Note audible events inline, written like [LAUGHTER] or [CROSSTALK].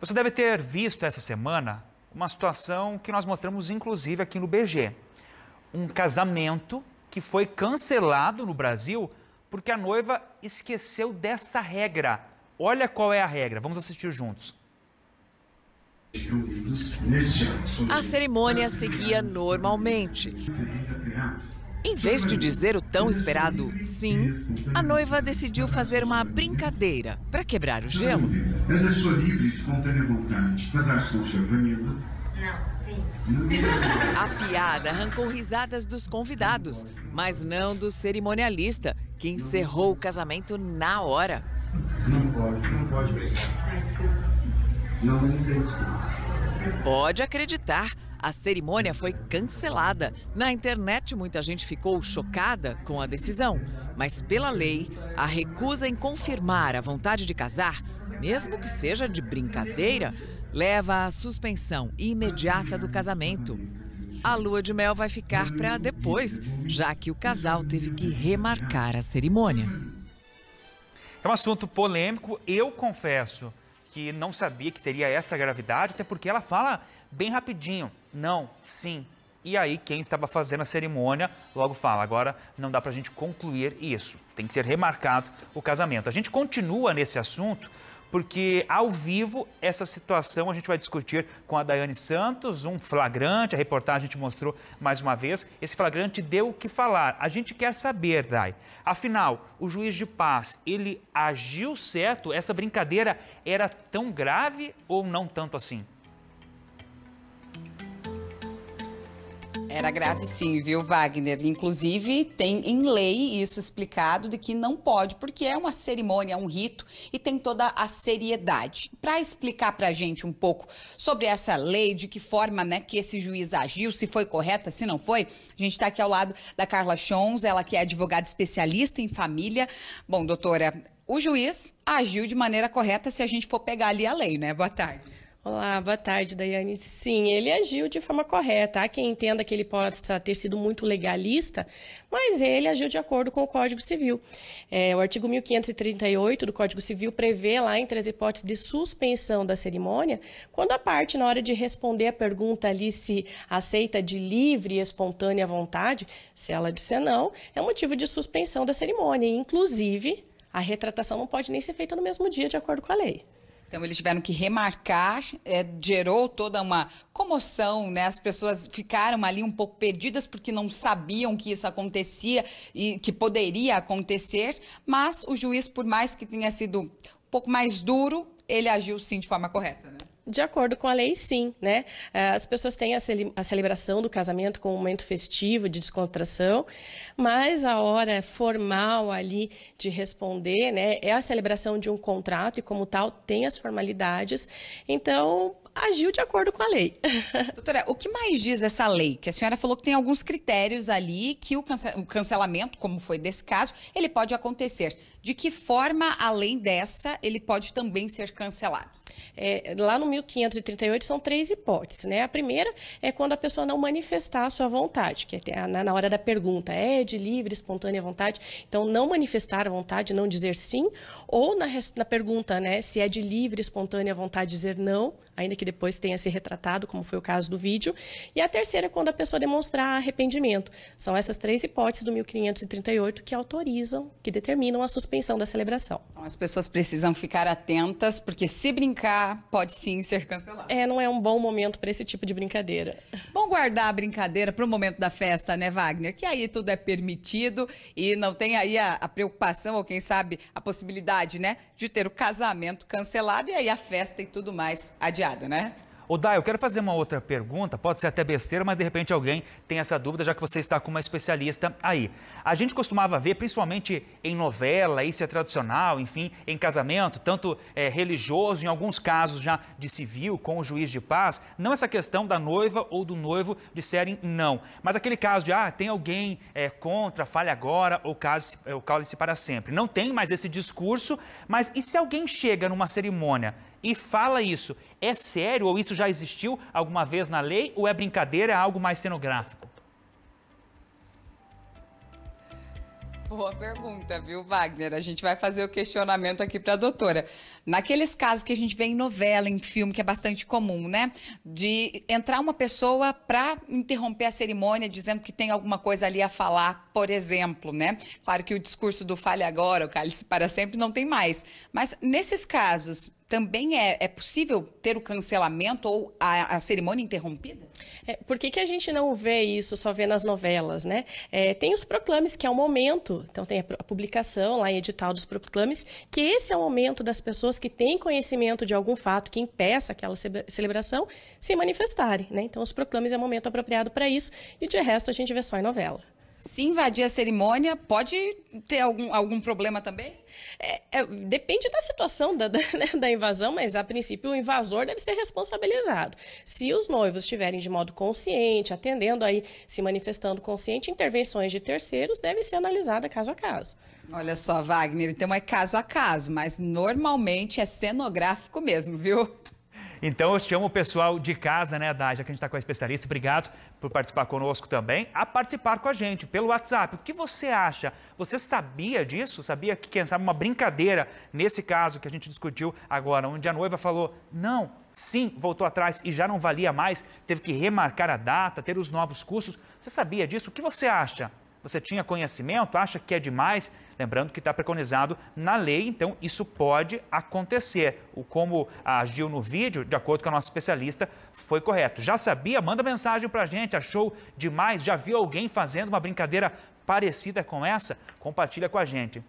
Você deve ter visto essa semana uma situação que nós mostramos, inclusive, aqui no BG. Um casamento que foi cancelado no Brasil porque a noiva esqueceu dessa regra. Olha qual é a regra, vamos assistir juntos. A cerimônia seguia normalmente. Em vez de dizer o tão esperado sim, a noiva decidiu fazer uma brincadeira para quebrar o gelo. É da sua livre espontânea vontade. Casaste com o Sr. Vanilla? Não, sim. Não. A piada arrancou risadas dos convidados, mas não do cerimonialista, que encerrou o casamento na hora. Não pode, não pode brigar. Não, não tem Pode acreditar. A cerimônia foi cancelada. Na internet, muita gente ficou chocada com a decisão. Mas, pela lei, a recusa em confirmar a vontade de casar mesmo que seja de brincadeira, leva à suspensão imediata do casamento. A lua de mel vai ficar para depois, já que o casal teve que remarcar a cerimônia. É um assunto polêmico, eu confesso que não sabia que teria essa gravidade, até porque ela fala bem rapidinho, não, sim. E aí quem estava fazendo a cerimônia logo fala, agora não dá para a gente concluir isso, tem que ser remarcado o casamento. A gente continua nesse assunto porque ao vivo essa situação a gente vai discutir com a Daiane Santos, um flagrante, a reportagem te mostrou mais uma vez, esse flagrante deu o que falar. A gente quer saber, Dai, afinal, o juiz de paz, ele agiu certo? Essa brincadeira era tão grave ou não tanto assim? Era grave sim, viu, Wagner? Inclusive, tem em lei isso explicado de que não pode, porque é uma cerimônia, é um rito e tem toda a seriedade. Para explicar para a gente um pouco sobre essa lei, de que forma né, que esse juiz agiu, se foi correta, se não foi, a gente está aqui ao lado da Carla Chons, ela que é advogada especialista em família. Bom, doutora, o juiz agiu de maneira correta se a gente for pegar ali a lei, né? Boa tarde. Olá, boa tarde, Daiane. Sim, ele agiu de forma correta. Há quem entenda que ele possa ter sido muito legalista, mas ele agiu de acordo com o Código Civil. É, o artigo 1538 do Código Civil prevê lá, entre as hipóteses de suspensão da cerimônia, quando a parte, na hora de responder a pergunta ali se aceita de livre e espontânea vontade, se ela disser não, é motivo de suspensão da cerimônia. Inclusive, a retratação não pode nem ser feita no mesmo dia, de acordo com a lei. Então eles tiveram que remarcar, é, gerou toda uma comoção, né? As pessoas ficaram ali um pouco perdidas porque não sabiam que isso acontecia e que poderia acontecer, mas o juiz, por mais que tenha sido um pouco mais duro, ele agiu sim de forma correta, né? de acordo com a lei, sim, né? Ah, as pessoas têm a, cele a celebração do casamento como um momento festivo de descontração, mas a hora formal ali de responder, né, é a celebração de um contrato e como tal tem as formalidades. Então, agiu de acordo com a lei. [LAUGHS] Doutora, o que mais diz essa lei? Que a senhora falou que tem alguns critérios ali que o, cance o cancelamento, como foi desse caso, ele pode acontecer de que forma, além dessa, ele pode também ser cancelado? É, lá no 1538 são três hipóteses, né? A primeira é quando a pessoa não manifestar a sua vontade, que é na hora da pergunta, é de livre, espontânea vontade, então não manifestar a vontade, não dizer sim, ou na, na pergunta, né, se é de livre, espontânea vontade, dizer não, ainda que depois tenha se retratado, como foi o caso do vídeo. E a terceira é quando a pessoa demonstrar arrependimento. São essas três hipóteses do 1538 que autorizam, que determinam a suspensão suspensão da celebração. Então, as pessoas precisam ficar atentas, porque se brincar, pode sim ser cancelado. É, não é um bom momento para esse tipo de brincadeira. Bom guardar a brincadeira para o momento da festa, né, Wagner? Que aí tudo é permitido e não tem aí a, a preocupação, ou quem sabe a possibilidade, né, de ter o casamento cancelado e aí a festa e tudo mais adiado, né? O Dai, eu quero fazer uma outra pergunta, pode ser até besteira, mas de repente alguém tem essa dúvida, já que você está com uma especialista aí. A gente costumava ver, principalmente em novela, isso é tradicional, enfim, em casamento, tanto é, religioso, em alguns casos já de civil, com o juiz de paz, não essa questão da noiva ou do noivo disserem não, mas aquele caso de, ah, tem alguém é, contra, fale agora ou case-se para sempre. Não tem mais esse discurso, mas e se alguém chega numa cerimônia e fala isso. É sério ou isso já existiu alguma vez na lei ou é brincadeira, é algo mais cenográfico? Boa pergunta, viu, Wagner? A gente vai fazer o questionamento aqui para a doutora. Naqueles casos que a gente vê em novela, em filme, que é bastante comum, né? De entrar uma pessoa para interromper a cerimônia dizendo que tem alguma coisa ali a falar por exemplo, né? Claro que o discurso do fale agora, o cálice para sempre, não tem mais. Mas nesses casos, também é, é, possível ter o cancelamento ou a, a cerimônia interrompida? É, por que, que a gente não vê isso, só vê nas novelas, né? É, tem os proclames, que é o momento, então tem a publicação lá em edital dos proclames, que esse é o momento das pessoas que têm conhecimento de algum fato que impeça aquela celebração se manifestarem, né? Então os proclames é o momento apropriado para isso, e de resto a gente vê só em novela. Se invadir a cerimônia, pode ter algum, algum problema também? É, é, depende da situação da, [LAUGHS] da, né, da, invasão, mas a princípio o invasor deve ser responsabilizado. Se os noivos estiverem de modo consciente, atendendo aí, se manifestando consciente, intervenções de terceiros devem ser analisadas caso a caso. Olha só, Wagner, então é caso a caso, mas normalmente é cenográfico mesmo, viu? Então eu chamo o pessoal de casa, né, da, já que a gente está com a especialista, obrigado por participar conosco também, a participar com a gente pelo WhatsApp. O que você acha? Você sabia disso? Sabia que, quem sabe, uma brincadeira nesse caso que a gente discutiu agora, onde a noiva falou, não, sim, voltou atrás e já não valia mais, teve que remarcar a data, ter os novos cursos. Você sabia disso? O que você acha? Você tinha conhecimento? Acha que é demais? Lembrando que está preconizado na lei, então isso pode acontecer. O como agiu no vídeo, de acordo com a nossa especialista, foi correto. Já sabia? Manda mensagem para a gente. Achou demais? Já viu alguém fazendo uma brincadeira parecida com essa? Compartilha com a gente.